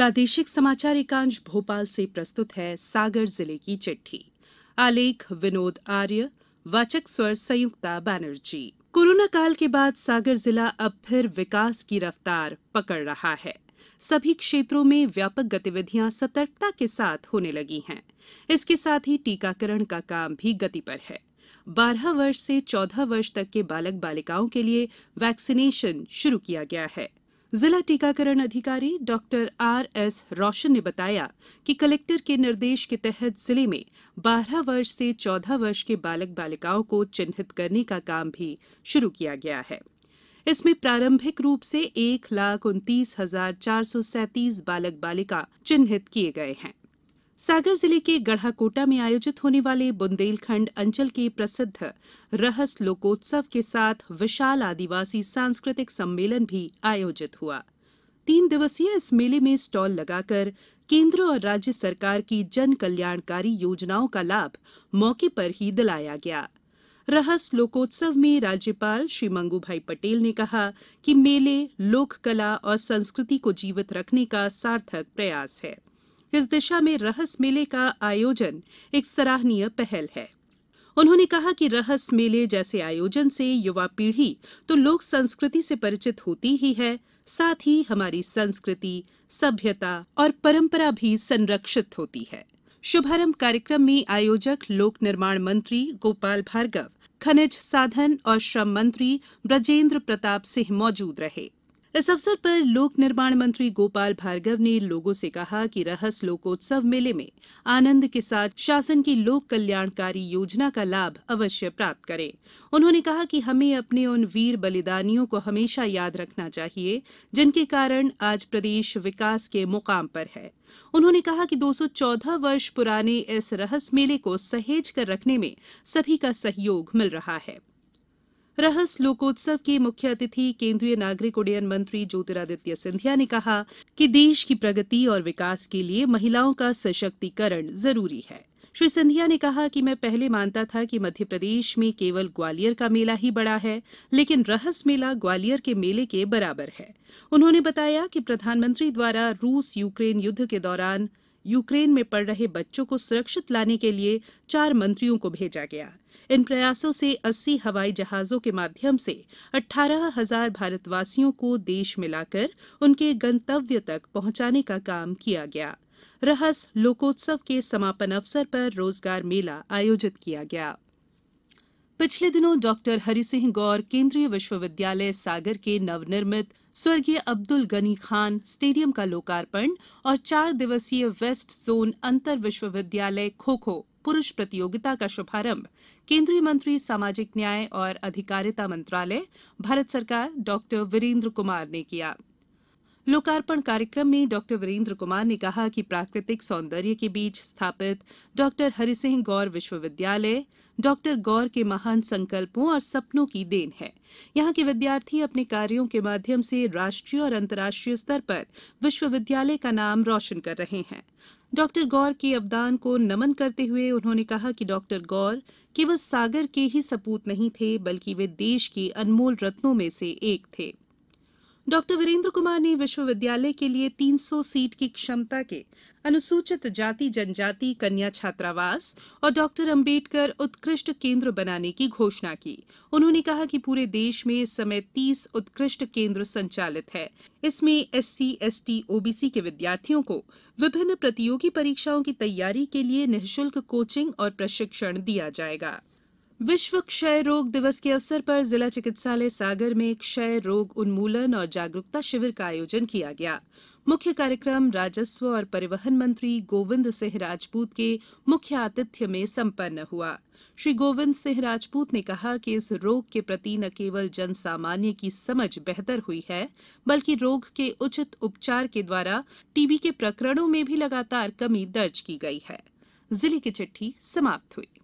प्रादेशिक समाचार एकांश भोपाल से प्रस्तुत है सागर जिले की चिट्ठी आलेख विनोद आर्य वाचक स्वर संयुक्ता बैनर्जी कोरोना काल के बाद सागर जिला अब फिर विकास की रफ्तार पकड़ रहा है सभी क्षेत्रों में व्यापक गतिविधियां सतर्कता के साथ होने लगी हैं इसके साथ ही टीकाकरण का काम भी गति पर है बारह वर्ष से चौदह वर्ष तक के बालक बालिकाओं के लिए वैक्सीनेशन शुरू किया गया है जिला टीकाकरण अधिकारी डॉ एस रोशन ने बताया कि कलेक्टर के निर्देश के तहत जिले में बारह वर्ष से चौदह वर्ष के बालक बालिकाओं को चिन्हित करने का काम भी शुरू किया गया है इसमें प्रारंभिक रूप से एक लाख उनतीस हजार चार सौ सैंतीस बालक बालिका चिन्हित किए गए हैं सागर जिले के गढ़ाकोटा में आयोजित होने वाले बुंदेलखंड अंचल के प्रसिद्ध रहस लोकोत्सव के साथ विशाल आदिवासी सांस्कृतिक सम्मेलन भी आयोजित हुआ तीन दिवसीय इस मेले में स्टॉल लगाकर केंद्र और राज्य सरकार की जन कल्याणकारी योजनाओं का लाभ मौके पर ही दिलाया गया रहस लोकोत्सव में राज्यपाल श्री मंगू भाई पटेल ने कहा कि मेले लोक कला और संस्कृति को जीवित रखने का सार्थक प्रयास है इस दिशा में रहस मेले का आयोजन एक सराहनीय पहल है उन्होंने कहा कि रहस मेले जैसे आयोजन से युवा पीढ़ी तो लोक संस्कृति से परिचित होती ही है साथ ही हमारी संस्कृति सभ्यता और परंपरा भी संरक्षित होती है शुभारंभ कार्यक्रम में आयोजक लोक निर्माण मंत्री गोपाल भार्गव खनिज साधन और श्रम मंत्री ब्रजेंद्र प्रताप सिंह मौजूद रहे इस अवसर पर लोक निर्माण मंत्री गोपाल भार्गव ने लोगों से कहा कि रहस लोकोत्सव मेले में आनंद के साथ शासन की लोक कल्याणकारी योजना का लाभ अवश्य प्राप्त करें उन्होंने कहा कि हमें अपने उन वीर बलिदानियों को हमेशा याद रखना चाहिए जिनके कारण आज प्रदेश विकास के मुकाम पर है उन्होंने कहा कि 214 वर्ष पुराने इस रहस्य मेले को सहेज कर रखने में सभी का सहयोग मिल रहा है रहस लोकोत्सव के मुख्य अतिथि केंद्रीय नागरिक उड्डयन मंत्री ज्योतिरादित्य सिंधिया ने कहा कि देश की प्रगति और विकास के लिए महिलाओं का सशक्तिकरण जरूरी है श्री सिंधिया ने कहा कि मैं पहले मानता था कि प्रदेश में केवल ग्वालियर का मेला ही बड़ा है लेकिन रहस मेला ग्वालियर के मेले के बराबर है उन्होंने बताया कि प्रधानमंत्री द्वारा रूस यूक्रेन युद्ध के दौरान यूक्रेन में पढ़ रहे बच्चों को सुरक्षित लाने के लिए चार मंत्रियों को भेजा गया इन प्रयासों से 80 हवाई जहाजों के माध्यम से 18,000 भारतवासियों को देश में लाकर उनके गंतव्य तक पहुंचाने का काम किया गया रहस लोकोत्सव के समापन अवसर पर रोजगार मेला आयोजित किया गया पिछले दिनों डॉक्टर हरि सिंह गौर केंद्रीय विश्वविद्यालय सागर के नवनिर्मित स्वर्गीय अब्दुल गनी खान स्टेडियम का लोकार्पण और चार दिवसीय वेस्ट जोन अंतर विश्वविद्यालय खो खो पुरुष प्रतियोगिता का शुभारंभ केंद्रीय मंत्री सामाजिक न्याय और अधिकारिता मंत्रालय भारत सरकार डॉ वीरेंद्र कुमार ने किया लोकार्पण कार्यक्रम में डॉ वीरेन्द्र कुमार ने कहा कि प्राकृतिक सौंदर्य के बीच स्थापित डॉ हरिसिंह गौर विश्वविद्यालय डॉ गौर के महान संकल्पों और सपनों की देन है यहां के विद्यार्थी अपने कार्यों के माध्यम से राष्ट्रीय और अंतर्राष्ट्रीय स्तर पर विश्वविद्यालय का नाम रोशन कर रहे हैं डॉ गौर के अवदान को नमन करते हुए उन्होंने कहा कि डॉ गौर केवल सागर के ही सपूत नहीं थे बल्कि वे देश के अनमोल रत्नों में से एक थे डॉ वीरेंद्र कुमार ने विश्वविद्यालय के लिए 300 सीट की क्षमता के अनुसूचित जाति जनजाति कन्या छात्रावास और डॉ अंबेडकर उत्कृष्ट केंद्र बनाने की घोषणा की उन्होंने कहा कि पूरे देश में इस समय 30 उत्कृष्ट केंद्र संचालित है इसमें एससी एसटी ओबीसी के विद्यार्थियों को विभिन्न प्रतियोगी परीक्षाओं की तैयारी के लिए निःशुल्क कोचिंग और प्रशिक्षण दिया जाएगा विश्व क्षय रोग दिवस के अवसर पर जिला चिकित्सालय सागर में क्षय रोग उन्मूलन और जागरूकता शिविर का आयोजन किया गया मुख्य कार्यक्रम राजस्व और परिवहन मंत्री गोविंद सिंह राजपूत के मुख्य आतिथ्य में संपन्न हुआ श्री गोविंद सिंह राजपूत ने कहा कि इस रोग के प्रति न केवल जन सामान्य की समझ बेहतर हुई है बल्कि रोग के उचित उपचार के द्वारा टीबी के प्रकरणों में भी लगातार कमी दर्ज की गई है जिले की चिट्ठी समाप्त हुई